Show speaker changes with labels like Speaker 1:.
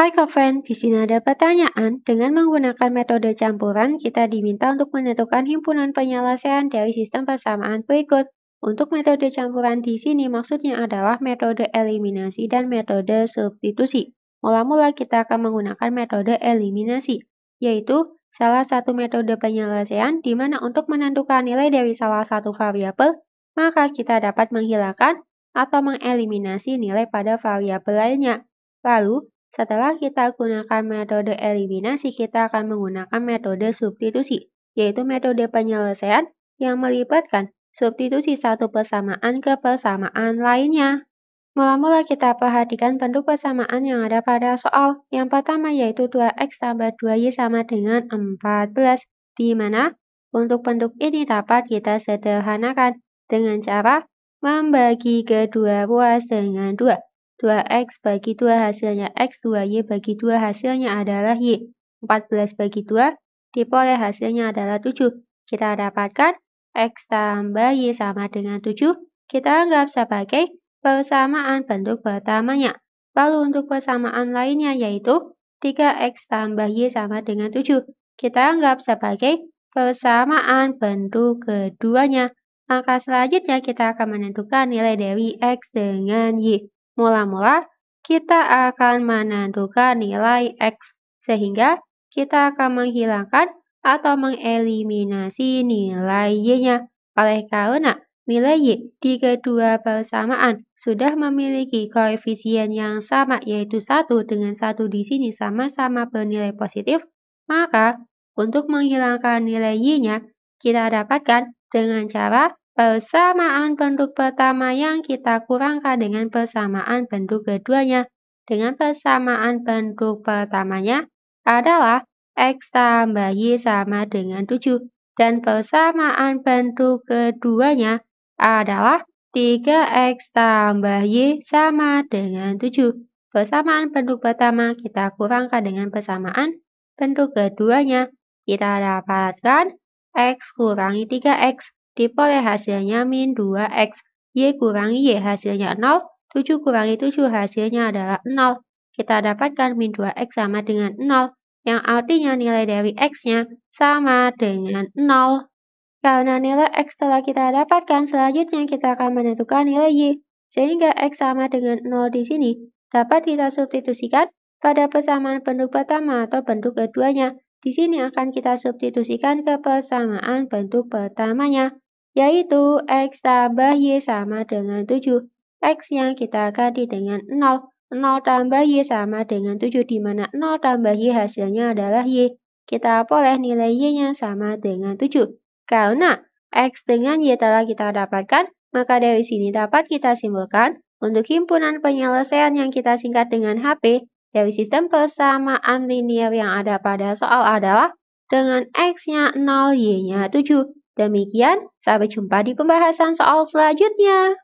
Speaker 1: Hai Coven, di sini ada pertanyaan. Dengan menggunakan metode campuran, kita diminta untuk menentukan himpunan penyelesaian dari sistem persamaan berikut. Untuk metode campuran di sini maksudnya adalah metode eliminasi dan metode substitusi. Mula-mula kita akan menggunakan metode eliminasi, yaitu salah satu metode penyelesaian di mana untuk menentukan nilai dari salah satu variabel, maka kita dapat menghilangkan atau mengeliminasi nilai pada variabel lainnya. Lalu, setelah kita gunakan metode eliminasi, kita akan menggunakan metode substitusi, yaitu metode penyelesaian yang melibatkan substitusi satu persamaan ke persamaan lainnya. Mula-mula kita perhatikan bentuk persamaan yang ada pada soal. Yang pertama yaitu 2x tambah 2y sama dengan 14, di mana untuk bentuk ini dapat kita sederhanakan dengan cara membagi kedua buah dengan 2. 2x bagi 2 hasilnya x, 2y bagi 2 hasilnya adalah y. 14 bagi 2 diperoleh hasilnya adalah 7. Kita dapatkan x tambah y sama dengan 7. Kita anggap sebagai persamaan bentuk pertamanya. Lalu untuk persamaan lainnya yaitu 3x tambah y sama dengan 7. Kita anggap sebagai persamaan bentuk keduanya. Langkah selanjutnya kita akan menentukan nilai dari x dengan y. Mula-mula, kita akan menentukan nilai X, sehingga kita akan menghilangkan atau mengeliminasi nilai Y-nya. Oleh karena nilai Y di kedua persamaan sudah memiliki koefisien yang sama yaitu 1 dengan 1 di sini sama-sama bernilai positif, maka untuk menghilangkan nilai Y-nya, kita dapatkan dengan cara Persamaan bentuk pertama yang kita kurangkan dengan persamaan bentuk keduanya dengan persamaan bentuk pertamanya adalah X tambah Y sama dengan 7 dan persamaan bentuk keduanya adalah 3X tambah Y sama dengan 7. Persamaan bentuk pertama kita kurangkan dengan persamaan bentuk keduanya. Kita dapatkan X kurangi 3X Diperoleh hasilnya min 2x. Y kurangi Y hasilnya 0. 7 kurangi 7 hasilnya adalah 0. Kita dapatkan min 2x sama dengan 0, yang artinya nilai dari x-nya sama dengan 0. Karena nilai x telah kita dapatkan, selanjutnya kita akan menentukan nilai y. Sehingga x sama dengan 0 di sini dapat kita substitusikan pada persamaan bentuk pertama atau bentuk keduanya di sini akan kita substitusikan ke persamaan bentuk pertamanya, yaitu X tambah Y sama dengan 7. X yang kita ganti dengan 0. 0 tambah Y sama dengan 7, di mana 0 tambah Y hasilnya adalah Y. Kita peroleh nilai Y-nya sama dengan 7. Karena X dengan Y telah kita dapatkan, maka dari sini dapat kita simpulkan, untuk himpunan penyelesaian yang kita singkat dengan HP, dari sistem persamaan linear yang ada pada soal adalah dengan X-nya 0, Y-nya 7. Demikian, sampai jumpa di pembahasan soal selanjutnya.